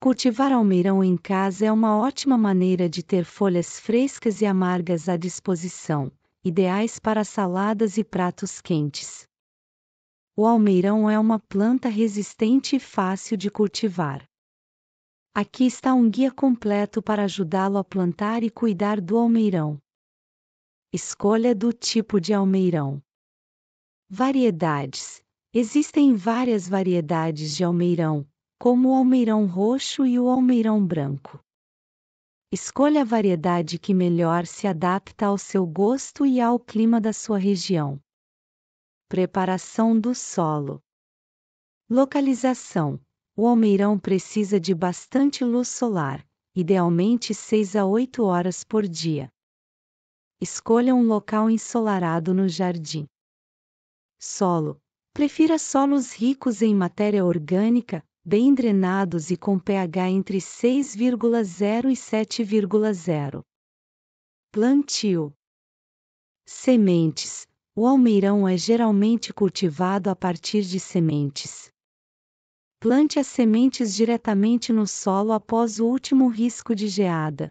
Cultivar almeirão em casa é uma ótima maneira de ter folhas frescas e amargas à disposição, ideais para saladas e pratos quentes. O almeirão é uma planta resistente e fácil de cultivar. Aqui está um guia completo para ajudá-lo a plantar e cuidar do almeirão. Escolha do tipo de almeirão. Variedades: Existem várias variedades de almeirão, como o almeirão roxo e o almeirão branco. Escolha a variedade que melhor se adapta ao seu gosto e ao clima da sua região. Preparação do solo. Localização: O almeirão precisa de bastante luz solar, idealmente 6 a 8 horas por dia. Escolha um local ensolarado no jardim. Solo: Prefira solos ricos em matéria orgânica, bem drenados e com pH entre 6,0 e 7,0. Plantio: Sementes. O almeirão é geralmente cultivado a partir de sementes. Plante as sementes diretamente no solo após o último risco de geada.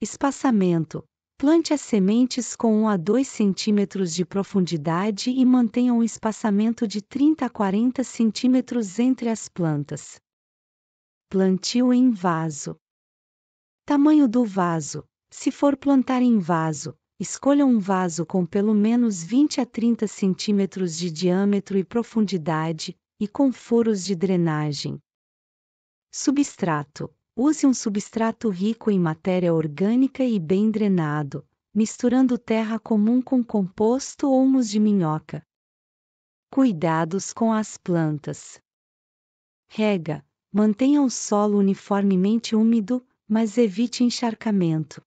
Espaçamento: Plante as sementes com 1 a 2 cm de profundidade e mantenha um espaçamento de 30 a 40 cm entre as plantas. Plantio em vaso. Tamanho do vaso. Se for plantar em vaso, escolha um vaso com pelo menos 20 a 30 cm de diâmetro e profundidade, e com furos de drenagem. Substrato. Use um substrato rico em matéria orgânica e bem drenado, misturando terra comum com composto ou humus de minhoca. Cuidados com as plantas. Rega. Mantenha o solo uniformemente úmido, mas evite encharcamento.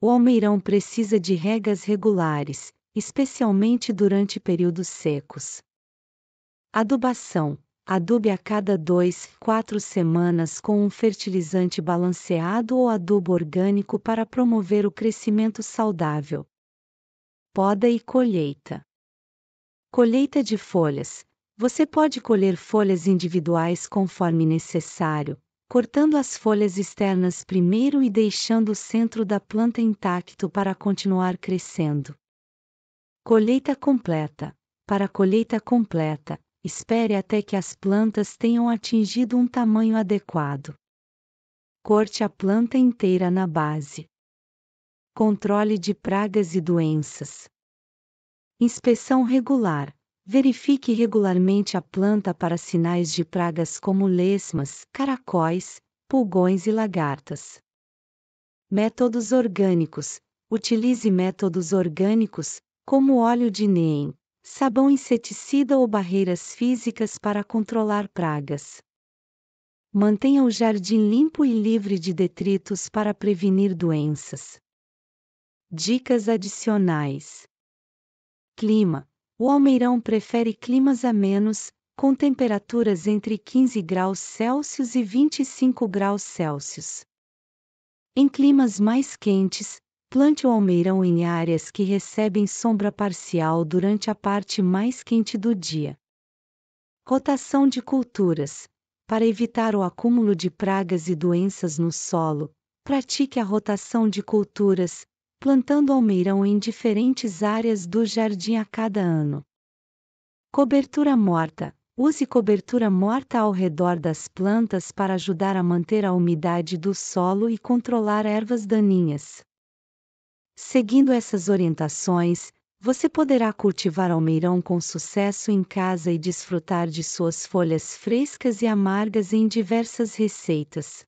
O almeirão precisa de regas regulares, especialmente durante períodos secos. Adubação. Adube a cada 2-4 semanas com um fertilizante balanceado ou adubo orgânico para promover o crescimento saudável. Poda e colheita. Colheita de folhas. Você pode colher folhas individuais conforme necessário, cortando as folhas externas primeiro e deixando o centro da planta intacto para continuar crescendo. Colheita completa. Para colheita completa, espere até que as plantas tenham atingido um tamanho adequado. Corte a planta inteira na base. Controle de pragas e doenças. Inspeção regular. Verifique regularmente a planta para sinais de pragas como lesmas, caracóis, pulgões e lagartas. Métodos orgânicos. Utilize métodos orgânicos, como óleo de neem, sabão inseticida ou barreiras físicas para controlar pragas. Mantenha o jardim limpo e livre de detritos para prevenir doenças. Dicas adicionais: Clima: O Almeirão prefere climas amenos, com temperaturas entre 15 graus Celsius e 25 graus Celsius. Em climas mais quentes, Plante o almeirão em áreas que recebem sombra parcial durante a parte mais quente do dia. Rotação de culturas. Para evitar o acúmulo de pragas e doenças no solo, pratique a rotação de culturas, plantando almeirão em diferentes áreas do jardim a cada ano. Cobertura morta. Use cobertura morta ao redor das plantas para ajudar a manter a umidade do solo e controlar ervas daninhas. Seguindo essas orientações, você poderá cultivar almeirão com sucesso em casa e desfrutar de suas folhas frescas e amargas em diversas receitas.